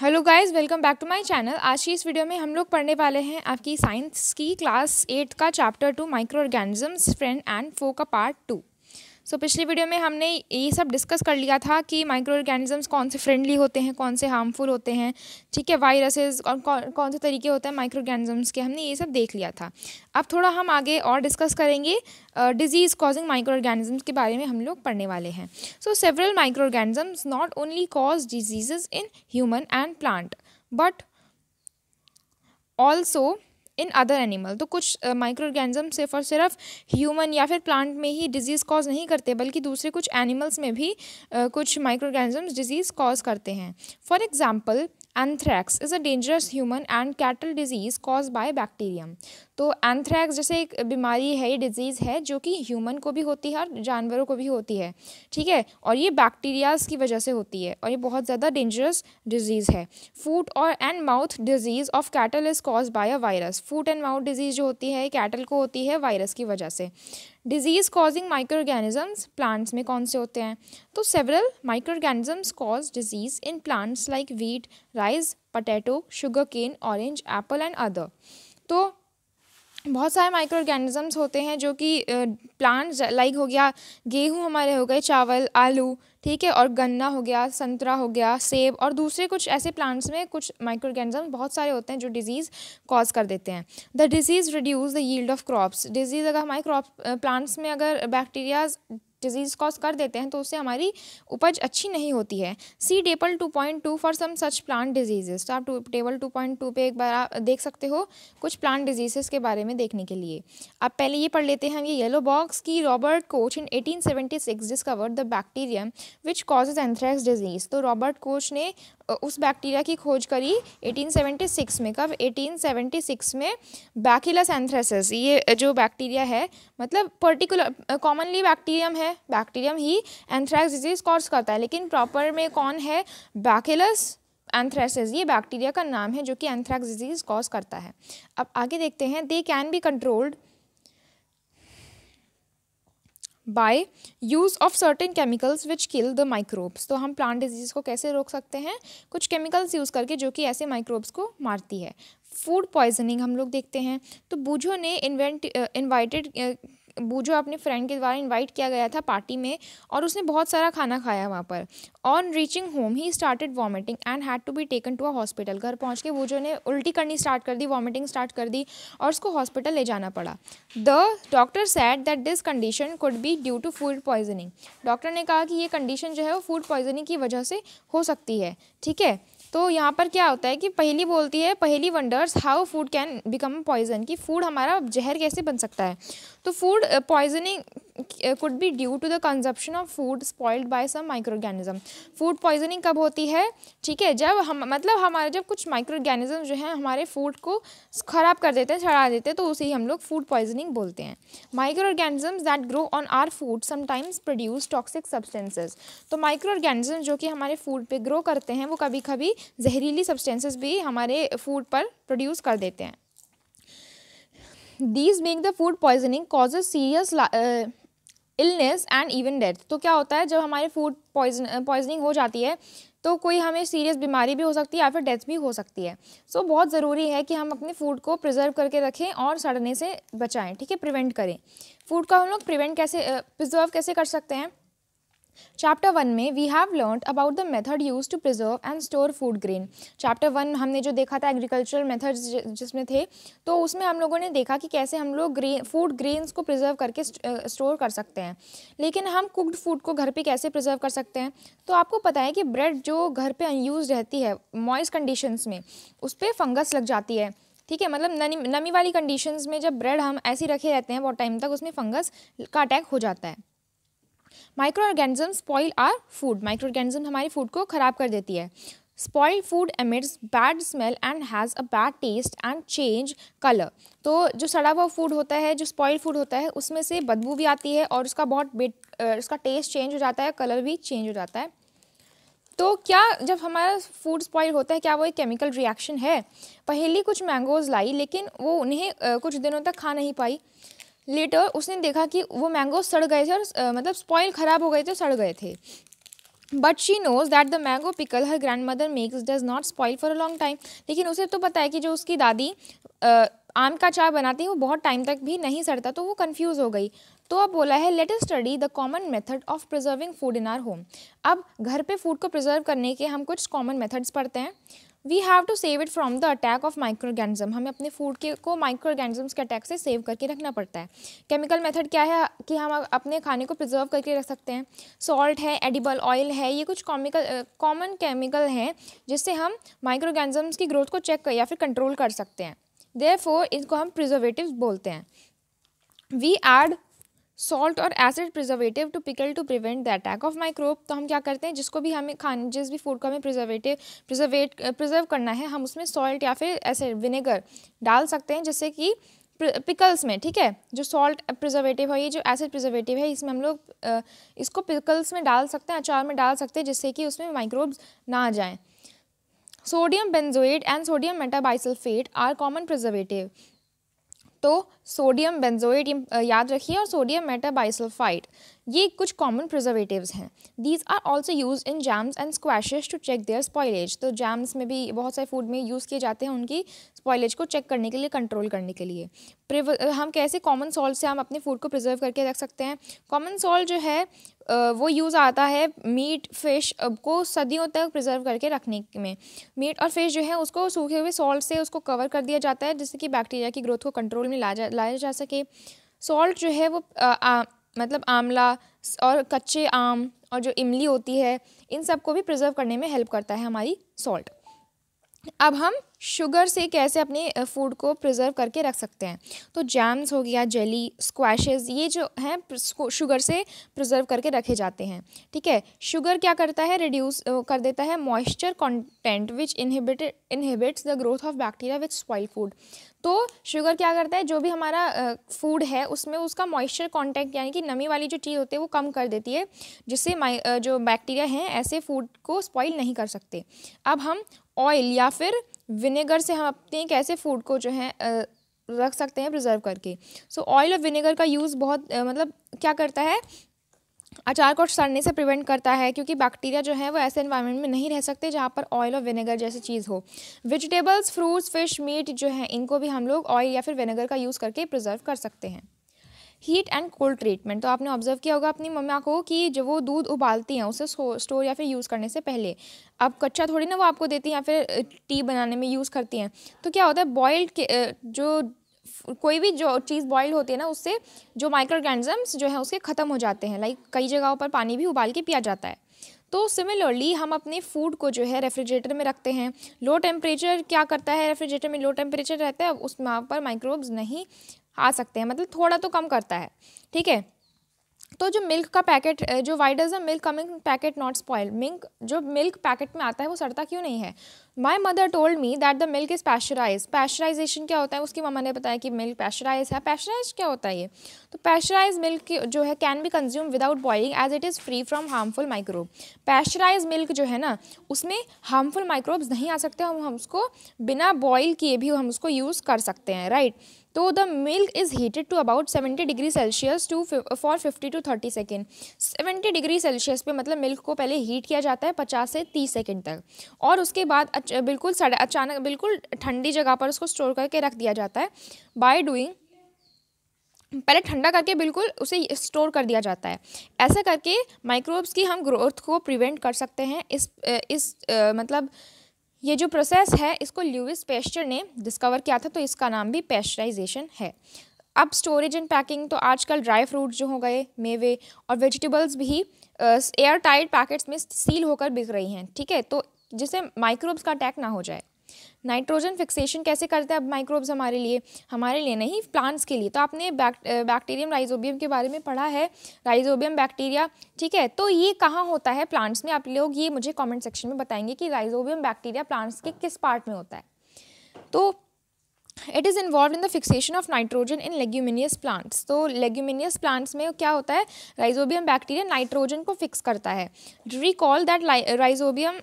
Hello guys welcome back to my channel आज की इस वीडियो में हम लोग पढ़ने वाले हैं आपकी साइंस की क्लास एट का chapter two micro organisms friend and foe का पार्ट टू सो so, पिछली वीडियो में हमने ये सब डिस्कस कर लिया था कि माइक्रो ऑर्गेनिजम्स कौन से फ्रेंडली होते हैं कौन से हार्मफुल होते हैं ठीक है वायरसेस और कौन कौन से तरीके होते हैं माइक्रो ऑर्गेनिजम्स के हमने ये सब देख लिया था अब थोड़ा हम आगे और डिस्कस करेंगे डिजीज़ कॉजिंग माइक्रो ऑर्गेनिजम्स के बारे में हम लोग पढ़ने वाले हैं so several micro organisms not only cause diseases in human and plant but also in other animal तो कुछ माइक्रो ऑर्गेनिज्म सिर्फ और सिर्फ ह्यूमन या फिर प्लांट में ही डिजीज़ कॉज नहीं करते बल्कि दूसरे कुछ एनिमल्स में भी कुछ माइक्रो ऑर्गेनिज्म डिजीज़ कॉज करते हैं for example anthrax is a dangerous human and cattle disease cause by bacterium तो एंथ्रैक्स जैसे एक बीमारी है ये डिजीज़ है जो कि ह्यूमन को भी होती है और जानवरों को भी होती है ठीक है और ये बैक्टीरियाज़ की वजह से होती है और ये बहुत ज़्यादा डेंजरस डिजीज़ है फूट और and mouth disease of cattle is cause by a virus foot and mouth disease जो होती है कैटल को होती है वायरस की वजह से disease causing micro organisms plants में कौन से होते हैं तो several micro organisms cause disease in plants like wheat rice potato sugarcane orange apple and other तो बहुत सारे माइक्रो ऑर्गेनिज़म्स होते हैं जो कि प्लांट्स लाइक हो गया गेहूँ हमारे हो गए चावल आलू ठीक है और गन्ना हो गया संतरा हो गया सेब और दूसरे कुछ ऐसे प्लांट्स में कुछ माइक्रो ऑर्गेनिज़म बहुत सारे होते हैं जो डिजीज़ कॉज कर देते हैं the disease reduce the yield of crops disease अगर हमारे क्रॉप प्लांट्स में अगर बैक्टीरियाज डिजीज़ कॉज कर देते हैं तो उससे हमारी उपज अच्छी नहीं होती है see table two point two for some such plant diseases तो आप टेबल टू पॉइंट टू पर एक बार आप देख सकते हो कुछ प्लांट डिजीजेस के बारे में देखने के लिए अब पहले ये पढ़ लेते हैं हम ये येलो बॉक्स की Robert Koch in eighteen seventy six discovered the bacterium which causes anthrax disease तो रॉबर्ट कोच ने उस बैक्टीरिया की खोज करी 1876 में कब 1876 में बैकिलस एंथ्रेसिस ये जो बैक्टीरिया है मतलब पर्टिकुलर कॉमनली बैक्टीरियम है बैक्टीरियम ही एंथ्रैक्स डिजीज कॉज करता है लेकिन प्रॉपर में कौन है बैकिलस एंथ्रेसिस ये बैक्टीरिया का नाम है जो कि एंथ्रैक्स डिजीज कॉज करता है अब आगे देखते हैं they can be controlled by use of certain chemicals which kill the microbes तो हम प्लांट डिजीज़ को कैसे रोक सकते हैं कुछ केमिकल्स यूज़ करके जो कि ऐसे माइक्रोब्स को मारती है फूड पॉइजनिंग हम लोग देखते हैं तो बूझो ने इन्वेंट इन्वाइटेड uh, बूजो अपने फ्रेंड के द्वारा इनवाइट किया गया था पार्टी में और उसने बहुत सारा खाना खाया वहाँ पर on reaching home he started vomiting and had to be taken to a hospital घर पहुँच के बूजो ने उल्टी करनी स्टार्ट कर दी वॉमिटिंग स्टार्ट कर दी और उसको हॉस्पिटल ले जाना पड़ा the doctor said that this condition could be due to food poisoning doctor ने कहा कि ये कंडीशन जो है वो फूड पॉइजनिंग की वजह से हो सकती है ठीक है तो यहाँ पर क्या होता है कि पहली बोलती है पहली wonders how food can become poison कि फूड हमारा जहर कैसे बन सकता है तो food poisoning could be due to the consumption of food spoiled by some micro organism food poisoning कब होती है ठीक है जब हम मतलब हमारे जब कुछ माइक्रो ऑर्गेनिज्म जो है हमारे फूड को ख़राब कर देते हैं चढ़ा देते हैं तो उसे ही हम लोग फूड पॉइजनिंग बोलते हैं micro organism that grow on our food sometimes produce toxic substances तो माइक्रो ऑर्गेनिज्म जो कि हमारे फूड पर ग्रो करते हैं वो कभी कभी जहरीली सब्सटेंसेस भी हमारे फूड पर प्रोड्यूस कर देते हैं these make the food poisoning causes serious illness and even death तो क्या होता है जब हमारे फूड पॉइजन पॉइजनिंग हो जाती है तो कोई हमें सीरियस बीमारी भी हो सकती है या फिर डेथ भी हो सकती है सो so, बहुत ज़रूरी है कि हम अपने फूड को प्रिजर्व करके रखें और सड़ने से बचाएं ठीक है प्रिवेंट करें फूड का हम लोग प्रिवेंट कैसे प्रिजर्व uh, कैसे कर सकते हैं चैप्टर वन में we have learn about the method use to preserve and store food grain chapter one हमने जो देखा था एग्रीकल्चरल मेथड जिसमें थे तो उसमें हम लोगों ने देखा कि कैसे हम लोग ग्रे फूड ग्रेन्स को प्रिजर्व करके स्टोर कर सकते हैं लेकिन हम कुकड फूड को घर पे कैसे प्रिजर्व कर सकते हैं तो आपको पता है कि ब्रेड जो घर पे अनयूज रहती है मॉइस कंडीशंस में उस पर फंगस लग जाती है ठीक है मतलब नमी नमी वाली कंडीशंस में जब ब्रेड हम ऐसी रखे रहते हैं बहुत टाइम तक उसमें फंगस का अटैक हो जाता है micro organism spoil our food micro organism हमारी फूड को ख़राब कर देती है spoil food emits bad smell and has a bad taste and change colour तो जो सड़ा हुआ फूड होता है जो स्पॉइल फूड होता है उसमें से बदबू भी आती है और उसका बहुत बेट उसका टेस्ट चेंज हो जाता है कलर भी चेंज हो जाता है तो क्या जब हमारा फूड स्पॉइल होता है क्या वो एक केमिकल रिएक्शन है पहली कुछ मैंगोज़ लाई लेकिन वो उन्हें कुछ दिनों तक खा नहीं पाई लेटर उसने देखा कि वो मैंगो सड़ गए थे और मतलब स्पॉइल ख़राब हो गए थे सड़ गए थे but she knows that the mango pickle her grandmother makes does not spoil for a long time लेकिन उसे तो पता है कि जो उसकी दादी आम का चाय बनाती है वो बहुत टाइम तक भी नहीं सड़ता तो वो कन्फ्यूज हो गई तो अब बोला है let study the common method of preserving food in our home अब घर पे फूड को प्रिजर्व करने के हम कुछ कॉमन मेथड्स पढ़ते हैं we have to save it from the attack of micro organism हमें अपने फूड के को माइक्रो ऑर्गेनिजम्स के अटैक से सेव करके रखना पड़ता है केमिकल मेथड क्या है कि हम अपने खाने को प्रिजर्व करके रख सकते हैं सॉल्ट है एडिबल ऑयल है ये कुछ कॉमिकल कॉमन केमिकल हैं जिससे हम माइक्रो ऑर्गेनिजम्स की ग्रोथ को चेक या फिर कंट्रोल कर सकते हैं देयर इनको हम प्रिजर्वेटिव बोलते हैं वी एड सॉल्ट और acid preservative to pickle to prevent the attack of microbe तो हम क्या करते हैं जिसको भी हमें खाने जिस भी फूड को हमें प्रिजर्वेटिव प्रिजर्वेट प्रिजर्व करना है हम उसमें सॉल्ट या फिर एसिड विनेगर डाल सकते हैं जिससे कि पिकल्स में ठीक है जो सॉल्ट प्रिजर्वेटिव है ये जो एसिड प्रिजर्वेटिव है इसमें हम लोग इसको पिकल्स में डाल सकते हैं अचार में डाल सकते हैं जिससे कि उसमें माइक्रोब्स ना आ जाएँ sodium benzoate and sodium metabisulphite are common preservative तो सोडियम बेंजोइट याद रखिए और सोडियम मेटा बाइसल्फाइड ये कुछ कॉमन प्रिजर्वेटिव्स हैं these are also used in jams and squashes to check their spoilage तो जैम्स में भी बहुत सारे फूड में यूज़ किए जाते हैं उनकी स्पॉयलेज को चेक करने के लिए कंट्रोल करने के लिए हम कैसे कॉमन सॉल्ट से हम अपने फूड को प्रिजर्व करके रख सकते हैं कॉमन सॉल्ट जो है वो यूज़ आता है मीट फिश को सदियों तक प्रिजर्व करके रखने में मीट और फिश जो है उसको सूखे हुए सॉल्ट से उसको कवर कर दिया जाता है जिससे कि बैक्टीरिया की ग्रोथ को कंट्रोल में ला जा लाया जा सके सॉल्ट जो है वो आ, आ, मतलब आमला और कच्चे आम और जो इमली होती है इन सब को भी प्रिजर्व करने में हेल्प करता है हमारी सॉल्ट अब हम शुगर से कैसे अपने फूड को प्रिजर्व करके रख सकते हैं तो जैम्स हो गया जेली स्क्वाशेज ये जो हैं शुगर से प्रिजर्व करके रखे जाते हैं ठीक है शुगर क्या करता है रिड्यूस कर देता है moisture content which inhibit inhibits the growth of bacteria with spoil food तो शुगर क्या करता है जो भी हमारा फूड है उसमें उसका मॉइस्चर कॉन्टेंट यानी कि नमी वाली जो चीज़ होती है वो कम कर देती है जिससे जो बैक्टीरिया हैं ऐसे फूड को स्पॉइल नहीं कर सकते अब हम ऑयल या फिर विनेगर से हम अपने एक ऐसे फूड को जो है रख सकते हैं प्रिजर्व करके सो ऑयल और विनेगर का यूज़ बहुत मतलब क्या करता है अचार को सड़ने से प्रिवेंट करता है क्योंकि बैक्टीरिया जो है वो ऐसे इन्वायरमेंट में नहीं रह सकते जहाँ पर ऑयल और विनेगर जैसी चीज़ हो वेजिटेबल्स फ्रूट्स फिश मीट जो है इनको भी हम लोग ऑयल या फिर विनेगर का यूज़ करके प्रिजर्व कर सकते हैं हीट एंड कोल्ड ट्रीटमेंट तो आपने ऑब्जर्व किया होगा अपनी मम्मा को कि जो वो दूध उबालती हैं उसे स्टोर या फिर यूज़ करने से पहले अब कच्चा थोड़ी ना वो आपको देती हैं या फिर टी बनाने में यूज़ करती हैं तो क्या होता है बॉयल्ड जो कोई भी जो चीज़ बॉईल होती है ना उससे जो माइक्रोगेनिजम्स जो है उसके ख़त्म हो जाते हैं लाइक कई जगहों पर पानी भी उबाल के पिया जाता है तो सिमिलरली हम अपने फूड को जो है रेफ्रिजरेटर में रखते हैं लो टेम्परेचर क्या करता है रेफ्रिजरेटर में लो टेम्परेचर रहता है उस वहाँ पर माइक्रोब्स नहीं आ सकते हैं मतलब थोड़ा तो कम करता है ठीक है तो जो मिल्क का पैकेट जो why does milk coming packet not spoil milk जो मिल्क पैकेट में आता है वो सड़ता क्यों नहीं है my mother told me that the milk is pasteurise pasteurisation क्या होता है उसकी मम्मा ने बताया कि मिल्क पैशराइज है पैशराइज क्या होता है ये तो पैशराइज मिल्क जो है can be consume without boiling as it is free from harmful microbe pasteurise milk जो है ना उसमें हार्मफुल माइक्रोब्स नहीं आ सकते हम हम उसको बिना बॉयल किए भी हम उसको यूज़ कर सकते हैं राइट right? तो the milk is heated to about seventy degree Celsius to for fifty to thirty second seventy degree Celsius पे मतलब मिल्क को पहले हीट किया जाता है पचास से तीस सेकेंड तक और उसके बाद अच, बिल्कुल सड़ अचानक बिल्कुल ठंडी जगह पर उसको स्टोर करके रख दिया जाता है बाय डूइंग पहले ठंडा करके बिल्कुल उसे स्टोर कर दिया जाता है ऐसा करके माइक्रोब्स की हम ग्रोथ को प्रिवेंट कर सकते हैं इस इस मतलब ये जो प्रोसेस है इसको ल्यूविस पेस्टर ने डिस्कवर किया था तो इसका नाम भी पेस्चराइजेशन है अब स्टोरेज एंड पैकिंग तो आजकल ड्राई फ्रूट जो हो गए मेवे और वेजिटेबल्स भी एयर टाइट पैकेट्स में सील होकर बिक रही हैं ठीक है तो जिससे माइक्रोब्स का अटैक ना हो जाए नाइट्रोजन फिक्सेशन कैसे करते हैं अब माइक्रोब्स हमारे लिए हमारे लिए नहीं प्लांट्स के लिए तो आपने बैक्टीरियम राइजोबियम के बारे में पढ़ा है राइजोबियम बैक्टीरिया ठीक है तो ये कहाँ होता है प्लांट्स में आप लोग ये मुझे कॉमेंट सेक्शन में बताएंगे कि राइजोबियम बैक्टीरिया प्लांट्स के किस पार्ट में होता है तो it is involve in the fixation of nitrogen in leguminous plants तो लेग्यूमिनियस प्लांट्स में क्या होता है राइजोबियम बैक्टीरिया नाइट्रोजन को फिक्स करता है recall that rhizobium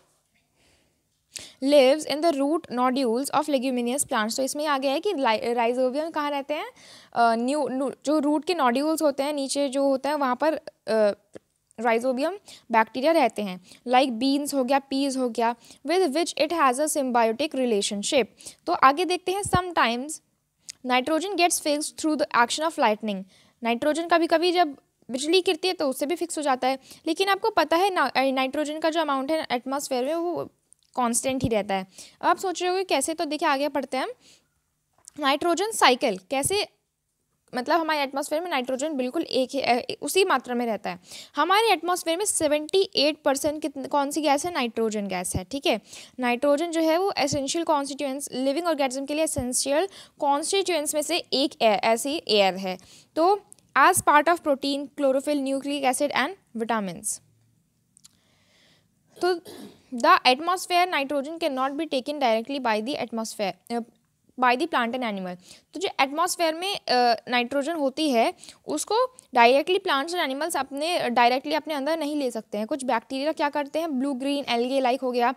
lives in the root nodules of leguminous plants तो इसमें आ गया है कि राइजोबियम कहाँ रहते हैं न्यू जो रूट के नॉड्यूल्स होते हैं नीचे जो होता है वहाँ पर राइजोबियम बैक्टीरिया रहते हैं लाइक बीन्स हो गया पीज हो गया with which it has a symbiotic relationship तो आगे देखते हैं sometimes nitrogen gets fix through the action of lightning nitrogen कभी कभी जब बिजली गिरती है तो उससे भी फिक्स हो जाता है लेकिन आपको पता है ना नाइट्रोजन का जो अमाउंट है एटमॉस्फेयर में वो कांस्टेंट ही रहता है अब सोच रहे हो कैसे तो देखिए आगे पढ़ते हैं हम नाइट्रोजन साइकिल कैसे मतलब हमारे एटमॉस्फेयर में नाइट्रोजन बिल्कुल एक ही उसी मात्रा में रहता है हमारे एटमॉस्फेयर में सेवेंटी एट परसेंट कौन सी गैस है नाइट्रोजन गैस है ठीक है नाइट्रोजन जो है वो एसेंशियल कॉन्स्टिट्यूएंस लिविंग ऑर्गेनिज्म के लिए एसेंशियल कॉन्स्टिट्यूएंस में से एक ऐसी एयर है तो as part of protein chlorophyll nucleic acid and vitamins तो the atmosphere nitrogen can not be taken directly by the atmosphere by the plant and animal तो जो एटमोसफेयर में नाइट्रोजन uh, होती है उसको डायरेक्टली प्लांट्स एंड एनिमल्स अपने directly अपने अंदर नहीं ले सकते हैं कुछ बैक्टीरिया क्या करते हैं ब्लू ग्रीन एलगे लाइक हो गया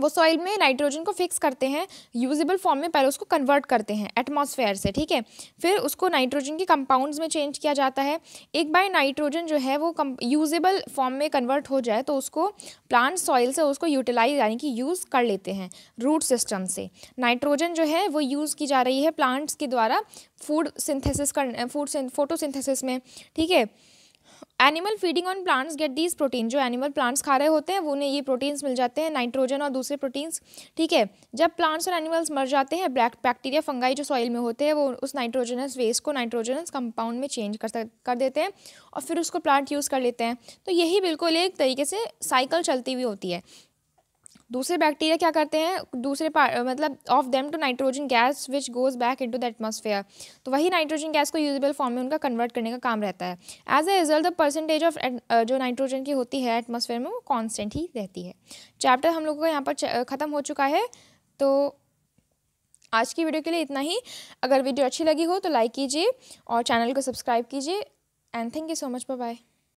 वो सॉइल में नाइट्रोजन को फिक्स करते हैं यूजेबल फॉर्म में पहले उसको कन्वर्ट करते हैं एटमॉस्फेयर से ठीक है फिर उसको नाइट्रोजन के कंपाउंड्स में चेंज किया जाता है एक बार नाइट्रोजन जो है वो यूजेबल फॉर्म में कन्वर्ट हो जाए तो उसको प्लांट सॉइल से उसको यूटिलाइज यानी कि यूज़ कर लेते हैं रूट सिस्टम से नाइट्रोजन जो है वो यूज़ की जा रही है प्लांट्स के द्वारा फूड सिंथेसिस कर फूड फोटोसिंथेसिस में ठीक है animal feeding on plants get these protein जो एनिमल प्लांट्स खा रहे होते हैं वो उन्हें ये प्रोटीन्स मिल जाते हैं नाइट्रोजन और दूसरे प्रोटीन्स ठीक है जब प्लांट्स और एनिमल्स मर जाते हैं ब्लैक बैक्टीरिया फंगाई जो सॉइल में होते हैं वो उस नाइट्रोजनस वेस्ट को नाइट्रोजनस कंपाउंड में चेंज कर कर देते हैं और फिर उसको प्लांट यूज़ कर लेते हैं तो यही बिल्कुल एक तरीके से साइकिल चलती हुई होती है दूसरे बैक्टीरिया क्या करते हैं दूसरे पार्ट मतलब of them to nitrogen gas which goes back into the atmosphere तो वही नाइट्रोजन गैस को यूजेबल फॉर्म में उनका कन्वर्ट करने का काम रहता है as a result the percentage of जो नाइट्रोजन की होती है एटमोसफेयर में वो कॉन्स्टेंट ही रहती है चैप्टर हम लोगों का यहाँ पर ख़त्म हो चुका है तो आज की वीडियो के लिए इतना ही अगर वीडियो अच्छी लगी हो तो लाइक कीजिए और चैनल को सब्सक्राइब कीजिए and thank you so much bye